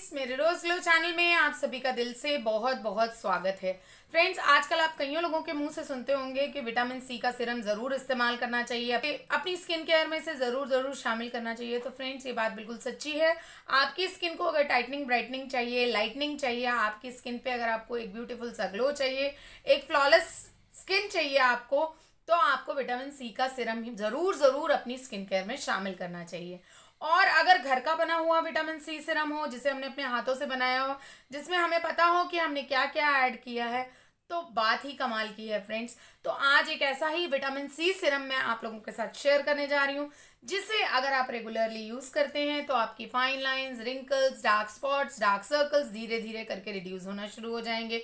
friends मेरे रोज glow channel में आप सभी का दिल से बहुत बहुत स्वागत है फ्रेंड्स आजकल आप कईयों लोगों के मुंह से सुनते होंगे कि विटामिन सी का सिरम जरूर इस्तेमाल करना चाहिए अपनी स्किन केयर में से जरूर जरूर शामिल करना चाहिए तो फ्रेंड्स ये बात बिल्कुल सच्ची है आपकी स्किन को अगर टाइटनिंग ब्राइटनिंग चाहिए लाइटनिंग चाहिए आपकी स्किन पे अगर आपको एक ब्यूटीफुल सा ग्लो चाहिए एक फ्लॉलेस स्किन चाहिए आपको तो आपको विटामिन सी का सिरम जरूर जरूर अपनी स्किन केयर में शामिल करना चाहिए और अगर घर का बना हुआ विटामिन सी सिरम हो जिसे हमने अपने हाथों से बनाया हो जिसमें हमें पता हो कि हमने क्या क्या ऐड किया है तो बात ही कमाल की है फ्रेंड्स तो आज एक ऐसा ही विटामिन सी सिरम मैं आप लोगों के साथ शेयर करने जा रही हूँ जिसे अगर आप रेगुलरली यूज़ करते हैं तो आपकी fine lines wrinkles dark spots dark circles धीरे धीरे करके रिड्यूस होना शुरू हो जाएंगे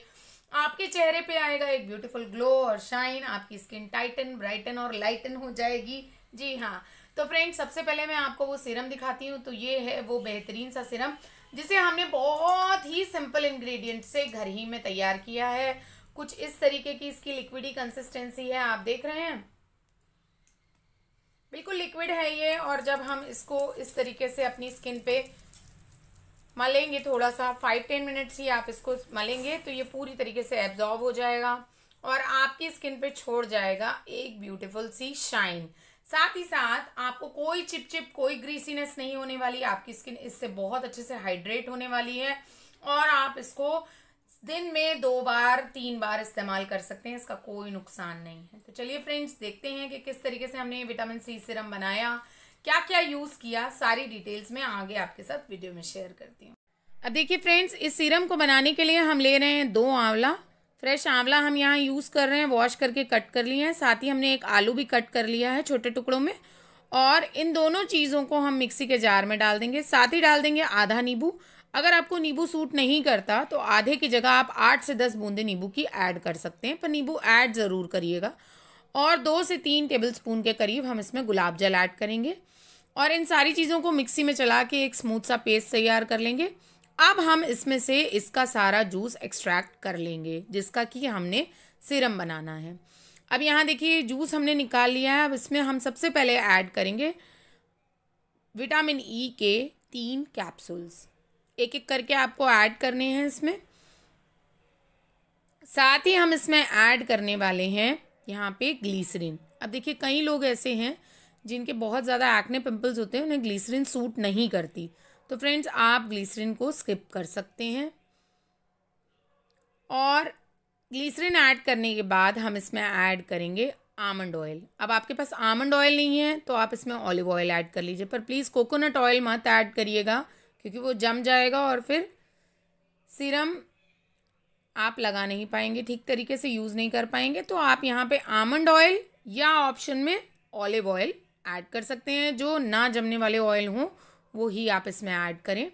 आपके चेहरे पे आएगा एक ब्यूटीफुल ग्लो और शाइन आपकी स्किन टाइटन ब्राइटन और लाइटन हो जाएगी जी हाँ तो फ्रेंड सबसे पहले मैं आपको वो सीरम दिखाती हूँ तो ये है वो बेहतरीन सा सिरम जिसे हमने बहुत ही सिंपल इंग्रेडिएंट से घर ही में तैयार किया है कुछ इस तरीके की इसकी लिक्विडी कंसिस्टेंसी है आप देख रहे हैं बिल्कुल लिक्विड है ये और जब हम इसको इस तरीके से अपनी स्किन पे मलेंगे थोड़ा सा फाइव टेन मिनट्स ही आप इसको मलेंगे तो ये पूरी तरीके से एब्जॉर्ब हो जाएगा और आपकी स्किन पे छोड़ जाएगा एक ब्यूटीफुल सी शाइन साथ ही साथ आपको कोई चिपचिप कोई ग्रीसीनेस नहीं होने वाली आपकी स्किन इससे बहुत अच्छे से हाइड्रेट होने वाली है और आप इसको दिन में दो बार तीन बार इस्तेमाल कर सकते हैं इसका कोई नुकसान नहीं है तो चलिए फ्रेंड्स देखते हैं कि किस तरीके से हमने विटामिन सी सिरम बनाया क्या क्या यूज़ किया सारी डिटेल्स में आगे आपके साथ वीडियो में शेयर करती हूँ अब देखिए फ्रेंड्स इस सीरम को बनाने के लिए हम ले रहे हैं दो आंवला फ्रेश आंवला हम यहाँ यूज़ कर रहे हैं वॉश करके कट कर लिए हैं साथ ही हमने एक आलू भी कट कर लिया है छोटे टुकड़ों में और इन दोनों चीज़ों को हम मिक्सी के जार में डाल देंगे साथ ही डाल देंगे आधा नींबू अगर आपको नींबू सूट नहीं करता तो आधे की जगह आप आठ से दस बूंदे नींबू की ऐड कर सकते हैं पर नींबू ऐड ज़रूर करिएगा और दो से तीन टेबल स्पून के करीब हम इसमें गुलाब जल ऐड करेंगे और इन सारी चीज़ों को मिक्सी में चला के एक स्मूथ सा पेस्ट तैयार कर लेंगे अब हम इसमें से इसका सारा जूस एक्सट्रैक्ट कर लेंगे जिसका कि हमने सिरम बनाना है अब यहाँ देखिए जूस हमने निकाल लिया है अब इसमें हम सबसे पहले ऐड करेंगे विटामिन ई e के तीन कैप्सूल्स एक एक करके आपको ऐड करने हैं इसमें साथ ही हम इसमें ऐड करने वाले हैं यहाँ पे ग्लीसरीन अब देखिए कई लोग ऐसे हैं जिनके बहुत ज़्यादा एक्ने पिंपल्स होते हैं उन्हें ग्लीसरीन सूट नहीं करती तो फ्रेंड्स आप ग्लिसरीन को स्किप कर सकते हैं और ग्लिसरीन ऐड करने के बाद हम इसमें ऐड करेंगे आमंड ऑयल अब आपके पास आमंड ऑयल नहीं है तो आप इसमें ऑलिव ऑयल ऐड कर लीजिए पर प्लीज़ कोकोनट ऑयल मत ऐड करिएगा क्योंकि वो जम जाएगा और फिर सिरम आप लगा नहीं पाएंगे ठीक तरीके से यूज़ नहीं कर पाएंगे तो आप यहाँ पे आमंड ऑयल या ऑप्शन में ऑलिव ऑयल ऐड कर सकते हैं जो ना जमने वाले ऑयल हों वो ही आप इसमें ऐड करें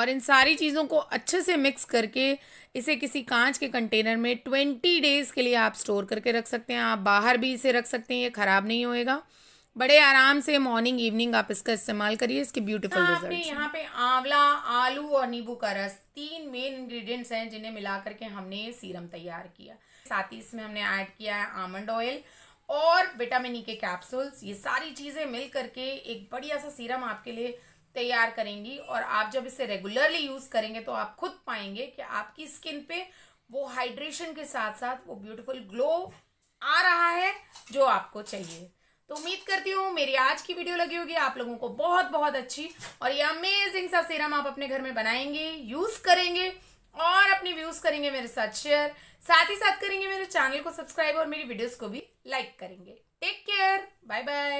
और इन सारी चीज़ों को अच्छे से मिक्स करके इसे किसी कांच के कंटेनर में ट्वेंटी डेज़ के लिए आप स्टोर करके रख सकते हैं आप बाहर भी इसे रख सकते हैं ये ख़राब नहीं होएगा बड़े आराम से मॉर्निंग इवनिंग आप इसका इस्तेमाल करिए इसके ब्यूटीफुल हाँ, आपने यहाँ पे आंवला आलू और नींबू का रस तीन मेन इंग्रेडिएंट्स हैं जिन्हें मिला करके हमने ये सीरम तैयार किया साथ ही इसमें हमने ऐड किया है आमंड ऑयल और विटामिन ई e के कैप्सूल्स ये सारी चीज़ें मिल करके एक बढ़िया सा सीरम आपके लिए तैयार करेंगी और आप जब इसे रेगुलरली यूज़ करेंगे तो आप खुद पाएंगे कि आपकी स्किन पे वो हाइड्रेशन के साथ साथ वो ब्यूटीफुल ग्लो आ रहा है जो आपको चाहिए तो उम्मीद करती हूँ मेरी आज की वीडियो लगी होगी आप लोगों को बहुत बहुत अच्छी और ये अमेजिंग सा सीरम आप अपने घर में बनाएंगे यूज़ करेंगे और अपने व्यूज़ करेंगे मेरे साथ शेयर साथ ही साथ करेंगे मेरे चैनल को सब्सक्राइब और मेरी वीडियोस को भी लाइक करेंगे टेक केयर बाय बाय